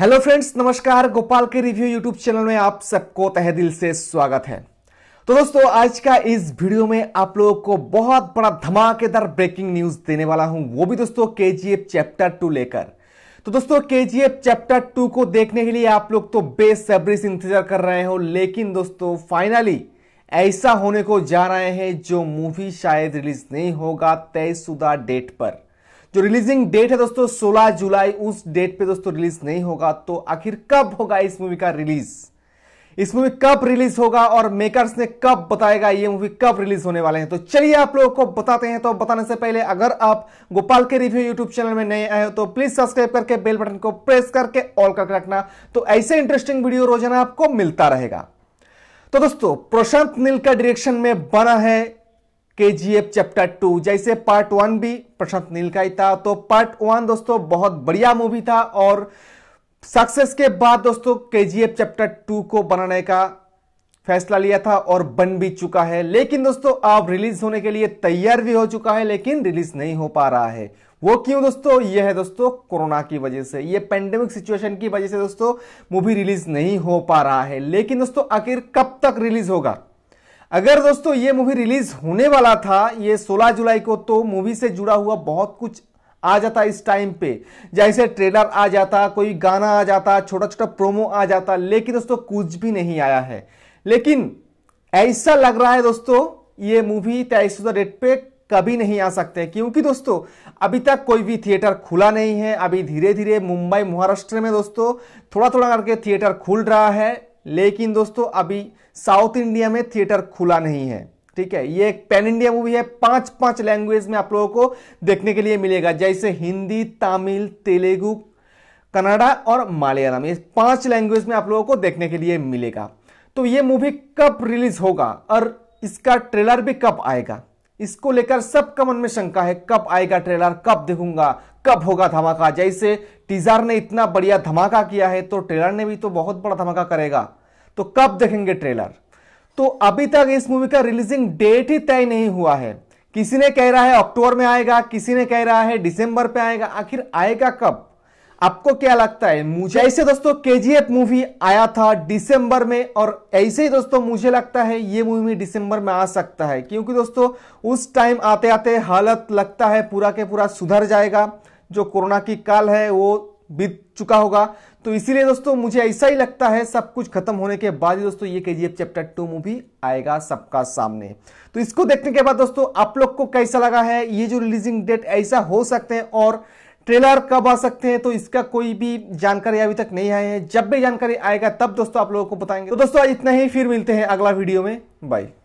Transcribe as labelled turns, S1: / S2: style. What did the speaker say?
S1: hello friends नमस्कार गोपाल के review YouTube channel में आप सबको तहे दिल से स्वागत है तो दोस्तों आज का इस वीडियो में आप लोगों को बहुत बड़ा धमाकेदार ब्रेकिंग न्यूज देने वाला हूं वो भी दोस्तों के चैप्टर टू लेकर तो दोस्तों के चैप्टर टू को देखने के लिए आप लोग तो बेसब्री से इंतजार कर रहे हो लेकिन दोस्तों फाइनली ऐसा होने को जा रहे हैं जो मूवी शायद रिलीज नहीं होगा तय डेट पर जो रिलीजिंग डेट है दोस्तों 16 जुलाई उस डेट पे दोस्तों रिलीज नहीं होगा तो आखिर कब होगा इस मूवी का रिलीज इस मूवी कब रिलीज होगा और मेकर्स ने कब बताएगा ये मूवी कब रिलीज होने वाले हैं तो चलिए आप लोगों को बताते हैं तो बताने से पहले अगर आप गोपाल के रिव्यू यूट्यूब चैनल में नए आए हो तो प्लीज सब्सक्राइब करके बेल बटन को प्रेस करके ऑल करके रखना तो ऐसे इंटरेस्टिंग वीडियो रोजाना आपको मिलता रहेगा तो दोस्तों प्रशांत नील का डायरेक्शन में बना है K G F chapter two जैसे पार्ट वन भी प्रशांत नील का ही था तो पार्ट वन दोस्तों बहुत बढ़िया मूवी था और सक्सेस के बाद दोस्तों के जी एफ चैप्टर टू को बनाने का फैसला लिया था और बन भी चुका है लेकिन दोस्तों अब रिलीज होने के लिए तैयार भी हो चुका है लेकिन रिलीज नहीं हो पा रहा है वो क्यों दोस्तों ये है दोस्तों कोरोना की वजह से ये पेंडेमिक सिचुएशन की वजह से दोस्तों मूवी रिलीज नहीं हो पा रहा है लेकिन दोस्तों आखिर कब तक रिलीज होगा अगर दोस्तों ये मूवी रिलीज होने वाला था ये 16 जुलाई को तो मूवी से जुड़ा हुआ बहुत कुछ आ जाता इस टाइम पे जैसे ट्रेलर आ जाता कोई गाना आ जाता छोटा छोटा प्रोमो आ जाता लेकिन दोस्तों कुछ भी नहीं आया है लेकिन ऐसा लग रहा है दोस्तों ये मूवी तेईस डेट पे कभी नहीं आ सकते क्योंकि दोस्तों अभी तक कोई भी थिएटर खुला नहीं है अभी धीरे धीरे मुंबई महाराष्ट्र में दोस्तों थोड़ा थोड़ा करके थिएटर खुल रहा है लेकिन दोस्तों अभी साउथ इंडिया में थिएटर खुला नहीं है ठीक है ये एक पैन इंडिया मूवी है पांच पांच लैंग्वेज में आप लोगों को देखने के लिए मिलेगा जैसे हिंदी तमिल तेलुगु कनाडा और मलयालम ये पांच लैंग्वेज में आप लोगों को देखने के लिए मिलेगा तो ये मूवी कब रिलीज होगा और इसका ट्रेलर भी कब आएगा इसको लेकर सबका मन में शंका है कब आएगा ट्रेलर कब देखूंगा कब होगा धमाका जैसे टीजर ने इतना बढ़िया धमाका किया है तो ट्रेलर ने भी तो बहुत बड़ा धमाका करेगा तो कब देखेंगे ट्रेलर तो अभी तक इस मूवी का रिलीजिंग डेट ही तय नहीं हुआ है किसी ने कह रहा है अक्टूबर में आएगा किसी ने कह रहा है दिसंबर पे आएगा आखिर आएगा कब आपको क्या लगता है मुझे ऐसे दोस्तों के मूवी आया था दिसंबर में और ऐसे ही दोस्तों मुझे लगता है ये मूवी दिसंबर में आ सकता है क्योंकि दोस्तों उस टाइम आते आते हालत लगता है पूरा के पूरा सुधर जाएगा जो कोरोना की काल है वो बीत चुका होगा तो इसीलिए दोस्तों मुझे ऐसा ही लगता है सब कुछ खत्म होने के बाद ही दोस्तों ये के चैप्टर टू मूवी आएगा सबका सामने तो इसको देखने के बाद दोस्तों आप लोग को कैसा लगा है ये जो रिलीजिंग डेट ऐसा हो सकते हैं और ट्रेलर कब आ सकते हैं तो इसका कोई भी जानकारी अभी तक नहीं आए है जब भी जानकारी आएगा तब दोस्तों आप लोगों को बताएंगे तो दोस्तों इतना ही फिर मिलते हैं अगला वीडियो में बाय